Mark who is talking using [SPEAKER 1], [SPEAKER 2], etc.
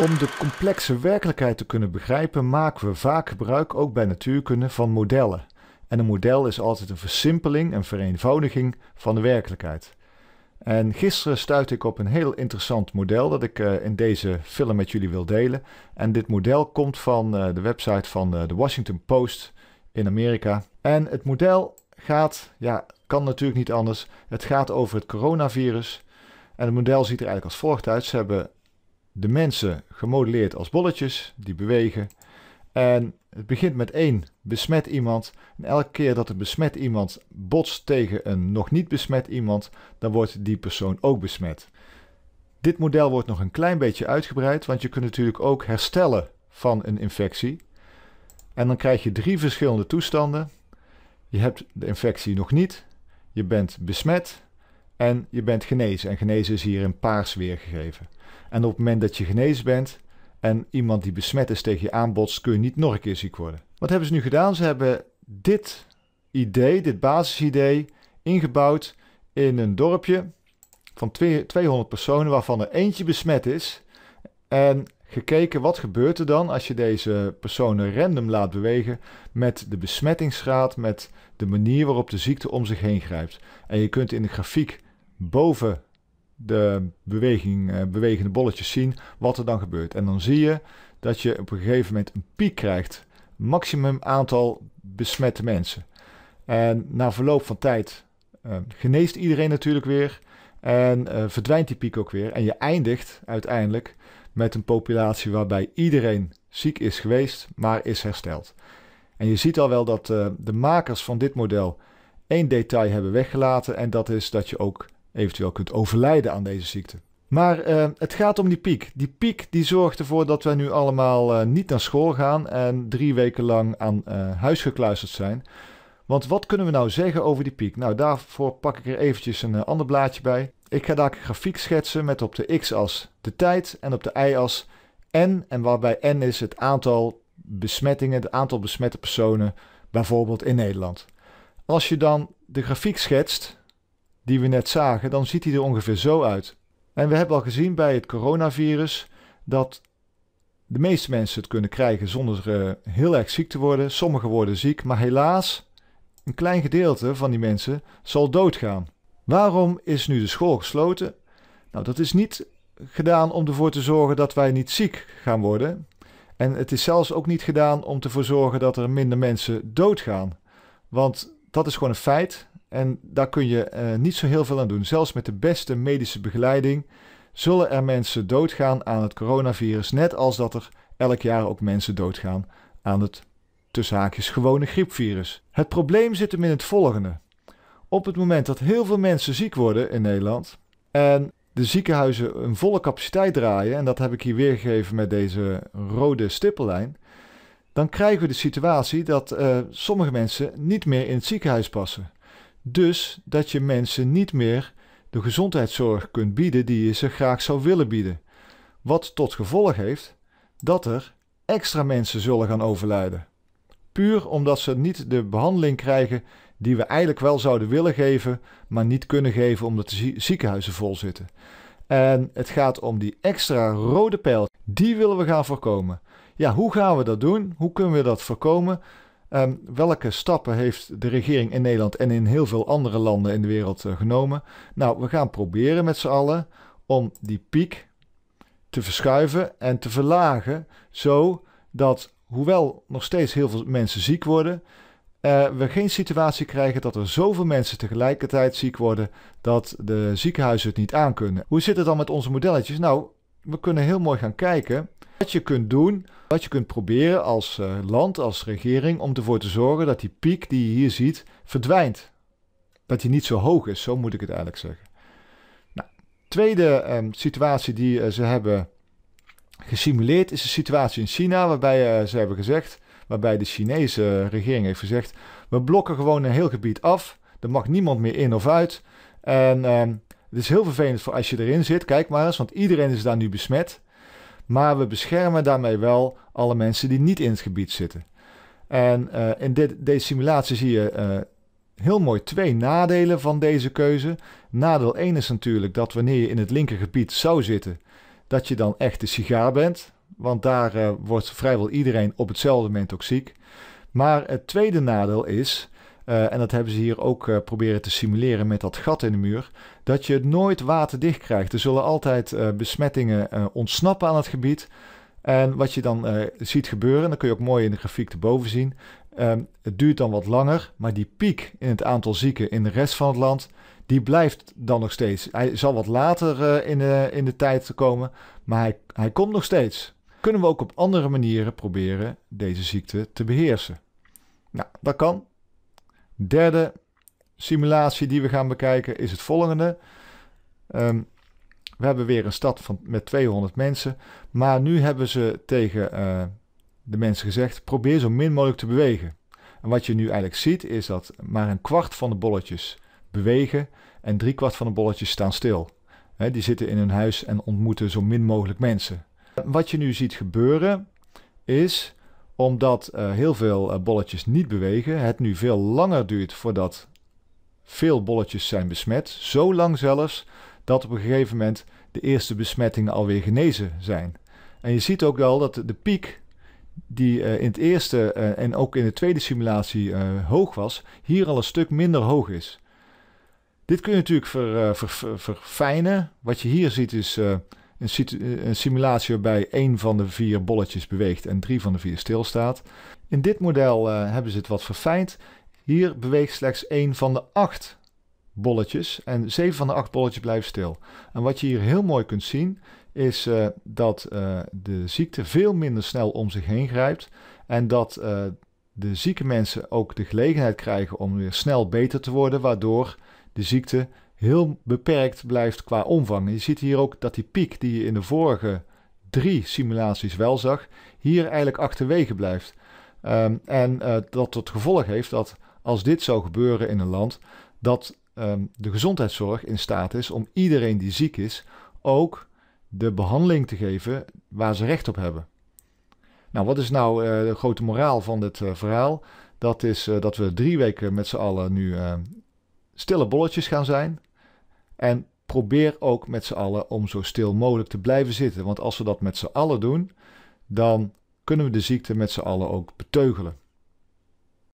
[SPEAKER 1] Om de complexe werkelijkheid te kunnen begrijpen, maken we vaak gebruik, ook bij natuurkunde, van modellen. En een model is altijd een versimpeling en vereenvoudiging van de werkelijkheid. En gisteren stuitte ik op een heel interessant model dat ik eh, in deze film met jullie wil delen. En dit model komt van eh, de website van eh, de Washington Post in Amerika. En het model gaat, ja, kan natuurlijk niet anders. Het gaat over het coronavirus. En het model ziet er eigenlijk als volgt uit. Ze hebben de mensen gemodelleerd als bolletjes die bewegen. En het begint met één besmet iemand. En elke keer dat een besmet iemand botst tegen een nog niet besmet iemand, dan wordt die persoon ook besmet. Dit model wordt nog een klein beetje uitgebreid, want je kunt natuurlijk ook herstellen van een infectie. En dan krijg je drie verschillende toestanden. Je hebt de infectie nog niet, je bent besmet en je bent genezen. En genezen is hier in paars weergegeven. En op het moment dat je genezen bent en iemand die besmet is tegen je aanbotst, kun je niet nog een keer ziek worden. Wat hebben ze nu gedaan? Ze hebben dit idee, dit basisidee, ingebouwd in een dorpje van 200 personen, waarvan er eentje besmet is. En gekeken wat gebeurt er dan als je deze personen random laat bewegen met de besmettingsgraad, met de manier waarop de ziekte om zich heen grijpt. En je kunt in de grafiek boven de beweging, eh, bewegende bolletjes zien wat er dan gebeurt. En dan zie je dat je op een gegeven moment een piek krijgt. Maximum aantal besmette mensen. En na verloop van tijd eh, geneest iedereen natuurlijk weer. En eh, verdwijnt die piek ook weer. En je eindigt uiteindelijk met een populatie waarbij iedereen ziek is geweest, maar is hersteld. En je ziet al wel dat de makers van dit model één detail hebben weggelaten. En dat is dat je ook eventueel kunt overlijden aan deze ziekte. Maar eh, het gaat om die piek. Die piek die zorgt ervoor dat wij nu allemaal eh, niet naar school gaan en drie weken lang aan eh, huis gekluisterd zijn. Want wat kunnen we nou zeggen over die piek? Nou, daarvoor pak ik er eventjes een ander blaadje bij. Ik ga daar een grafiek schetsen met op de x-as de tijd en op de y-as n. En waarbij n is het aantal besmettingen, het aantal besmette personen, bijvoorbeeld in Nederland. Als je dan de grafiek schetst, die we net zagen, dan ziet hij er ongeveer zo uit. En we hebben al gezien bij het coronavirus dat de meeste mensen het kunnen krijgen zonder eh, heel erg ziek te worden. Sommigen worden ziek, maar helaas, een klein gedeelte van die mensen zal doodgaan. Waarom is nu de school gesloten? Nou, dat is niet gedaan om ervoor te zorgen dat wij niet ziek gaan worden. En het is zelfs ook niet gedaan om ervoor te zorgen dat er minder mensen doodgaan. Want dat is gewoon een feit. En daar kun je eh, niet zo heel veel aan doen. Zelfs met de beste medische begeleiding zullen er mensen doodgaan aan het coronavirus. Net als dat er elk jaar ook mensen doodgaan aan het tussen haakjes gewone griepvirus. Het probleem zit hem in het volgende. Op het moment dat heel veel mensen ziek worden in Nederland en de ziekenhuizen een volle capaciteit draaien, en dat heb ik hier weergegeven met deze rode stippellijn, dan krijgen we de situatie dat eh, sommige mensen niet meer in het ziekenhuis passen. Dus dat je mensen niet meer de gezondheidszorg kunt bieden die je ze graag zou willen bieden. Wat tot gevolg heeft dat er extra mensen zullen gaan overlijden. Puur omdat ze niet de behandeling krijgen die we eigenlijk wel zouden willen geven, maar niet kunnen geven omdat de ziekenhuizen vol zitten. En het gaat om die extra rode pijl. Die willen we gaan voorkomen. Ja, hoe gaan we dat doen? Hoe kunnen we dat voorkomen? Ehm, welke stappen heeft de regering in Nederland en in heel veel andere landen in de wereld eh, genomen? Nou, we gaan proberen met z'n allen om die piek te verschuiven en te verlagen, zodat, hoewel nog steeds heel veel mensen ziek worden, eh, we geen situatie krijgen dat er zoveel mensen tegelijkertijd ziek worden dat de ziekenhuizen het niet aankunnen. Hoe zit het dan met onze modelletjes? Nou, we kunnen heel mooi gaan kijken wat je kunt doen, wat je kunt proberen als eh, land, als regering, om ervoor te zorgen dat die piek die je hier ziet verdwijnt. Dat die niet zo hoog is, zo moet ik het eigenlijk zeggen. Nou, tweede ehm, situatie die eh, ze hebben gesimuleerd is de situatie in China, waarbij eh, ze hebben gezegd, waarbij de Chinese regering heeft gezegd, we blokken gewoon een heel gebied af, er mag niemand meer in of uit. En ehm, het is heel vervelend voor als je erin zit, kijk maar eens, want iedereen is daar nu besmet maar we beschermen daarmee wel alle mensen die niet in het gebied zitten. En eh, in dit, deze simulatie zie je eh, heel mooi twee nadelen van deze keuze. Nadeel 1 is natuurlijk dat wanneer je in het linkergebied zou zitten, dat je dan echt de sigaar bent. Want daar eh, wordt vrijwel iedereen op hetzelfde moment ook ziek. Maar het tweede nadeel is eh, en dat hebben ze hier ook eh, proberen te simuleren met dat gat in de muur. Dat je het nooit waterdicht krijgt. Er zullen altijd eh, besmettingen ontsnappen aan het gebied. En wat je dan ziet gebeuren, dat kun je ook mooi in de grafiek erboven zien. Ehm, het duurt dan wat langer, maar die piek in het aantal zieken in de rest van het land, die blijft dan nog steeds. Hij zal wat later in, de, in de tijd komen, maar hij, hij komt nog steeds. Kunnen we ook op andere manieren proberen deze ziekte te beheersen? Nou, dat kan. Derde simulatie die we gaan bekijken is het volgende. Ehm, we hebben weer een stad van, met 200 mensen. Maar nu hebben ze tegen eh, de mensen gezegd: probeer zo min mogelijk te bewegen. En wat je nu eigenlijk ziet, is dat maar een kwart van de bolletjes bewegen en drie kwart van de bolletjes staan stil. die zitten in hun huis en ontmoeten zo min mogelijk mensen. Wat je nu ziet gebeuren, is omdat eh, heel veel eh, bolletjes niet bewegen. Het nu veel langer duurt voordat veel bolletjes zijn besmet. Zo lang zelfs dat op een gegeven moment de eerste besmettingen alweer genezen zijn. En je ziet ook wel dat de piek die eh, in het eerste en ook in de tweede simulatie hoog was, hier al een stuk minder hoog is. Dit kun je natuurlijk ver, verfijnen. Wat je hier ziet is een, eh, een, simulatie waarbij één van de vier bolletjes beweegt en drie van de vier stilstaat. In dit model eh, hebben ze het wat verfijnd. Hier beweegt slechts één van de acht bolletjes en zeven van de acht bolletjes blijven stil. En wat je hier heel mooi kunt zien is eh, dat de ziekte veel minder snel om zich heen grijpt en dat de zieke mensen ook de gelegenheid krijgen om weer snel beter te worden, waardoor de ziekte heel beperkt blijft qua omvang. Je ziet hier ook dat die piek die je in de vorige drie simulaties wel zag, hier eigenlijk achterwege blijft. Ehm, en eh, dat tot gevolg heeft dat als dit zou gebeuren in een land, dat ehm, de gezondheidszorg in staat is om iedereen die ziek is ook de behandeling te geven waar ze recht op hebben. Nou, wat is nou eh, de grote moraal van dit eh, verhaal? Dat is dat we drie weken met z'n allen nu ehm, stille bolletjes gaan zijn. En probeer ook met z'n allen om zo stil mogelijk te blijven zitten. Want als we dat met z'n allen doen, dan kunnen we de ziekte met z'n allen ook beteugelen.